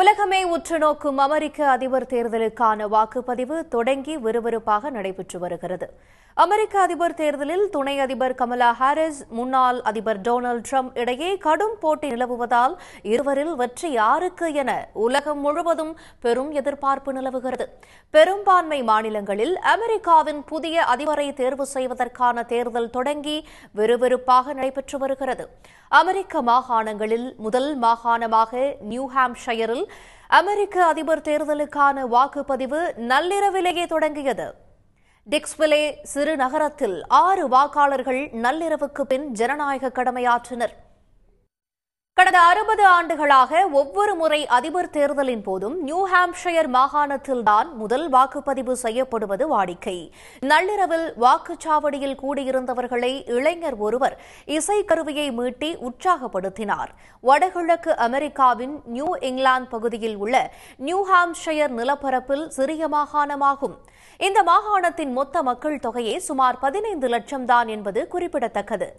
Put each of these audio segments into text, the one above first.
உலகமே உற்று நோக்கும் அமெரிக்க அதிபர் தேர்தலுக்கான வாக்குப்பதிவு தொடங்கி விறுவிறுப்பாக நடைபெற்று வருகிறது அமெரிக்க அதிபர் தேர்தலில் துணை அதிபர் கமலா ஹாரிஸ் முன்னாள் அதிபர் டொனால்டு ட்ரம்ப் இடையே கடும் போட்டி நிலவுவதால் இருவரில் வெற்றி யாருக்கு என உலகம் முழுவதும் பெரும் எதிர்பார்ப்பு நிலவுகிறது பெரும்பான்மை மாநிலங்களில் அமெரிக்காவின் புதிய அதிபரை தேர்வு செய்வதற்கான தேர்தல் தொடங்கி விறுவிறுப்பாக நடைபெற்று வருகிறது அமெரிக்க மாகாணங்களில் முதல் மாகாணமாக நியூ ஹாம்ஷயரில் அமெரிக்க அதிபர் தேர்தலுக்கான வாக்குப்பதிவு நள்ளிரவிலேயே தொடங்கியது டிக்ஸ்விலே சிறு நகரத்தில் ஆறு வாக்காளர்கள் நள்ளிரவுக்கு பின் ஜனநாயக கடமையாற்றினர் கடந்த அறுபது ஆண்டுகளாக ஒவ்வொரு முறை அதிபர் தேர்தலின் போதும் நியூ ஹாம்ஷயர் மாகாணத்தில்தான் முதல் வாக்குப்பதிவு செய்யப்படுவது வாடிக்கை நள்ளிரவில் வாக்குச்சாவடியில் கூடியிருந்தவர்களை இளைஞர் ஒருவர் இசை கருவியை மீட்டி உற்சாகப்படுத்தினார் வடகிழக்கு அமெரிக்காவின் நியூ இங்கிலாந்து பகுதியில் உள்ள நியூ ஹாம்ஷயர் நிலப்பரப்பில் சிறிய மாகாணமாகும் இந்த மாகாணத்தின் மொத்த மக்கள் தொகையே சுமார் பதினைந்து லட்சம் தான் என்பது குறிப்பிடத்தக்கது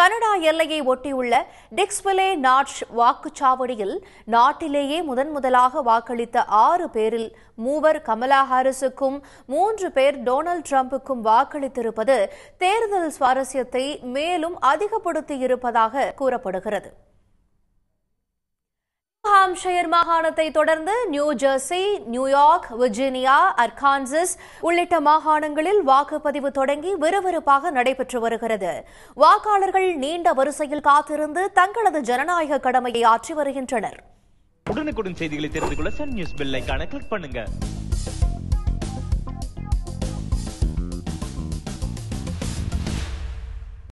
கனடா எல்லையை ஒட்டியுள்ள டிக்ஸ்விலே நாடு ராஜ் வாக்குச்சாவடியில் நாட்டிலேயே முதன் முதலாக வாக்களித்த ஆறு பேரில் மூவர் கமலா ஹாரிஸுக்கும் மூன்று பேர் டொனால்டு டிரம்புக்கும் வாக்களித்திருப்பது தேர்தல் சுவாரஸ்யத்தை மேலும் அதிகப்படுத்தியிருப்பதாக கூறப்படுகிறது நியூஹாம்ஷயர் மாகாணத்தை தொடர்ந்து New Jersey New York Virginia Arkansas உள்ளிட்ட மாகாணங்களில் வாக்குப்பதிவு தொடங்கி விறுவிறுப்பாக நடைபெற்று வருகிறது வாக்காளர்கள் நீண்ட வரிசையில் காத்திருந்து தங்களது ஜனநாயக கடமையை ஆற்றி வருகின்றனர் உடனுக்குடன் செய்திகளை தெரிந்து கொள்ள சன் நியூஸ் பெல் கிளிக் பண்ணுங்க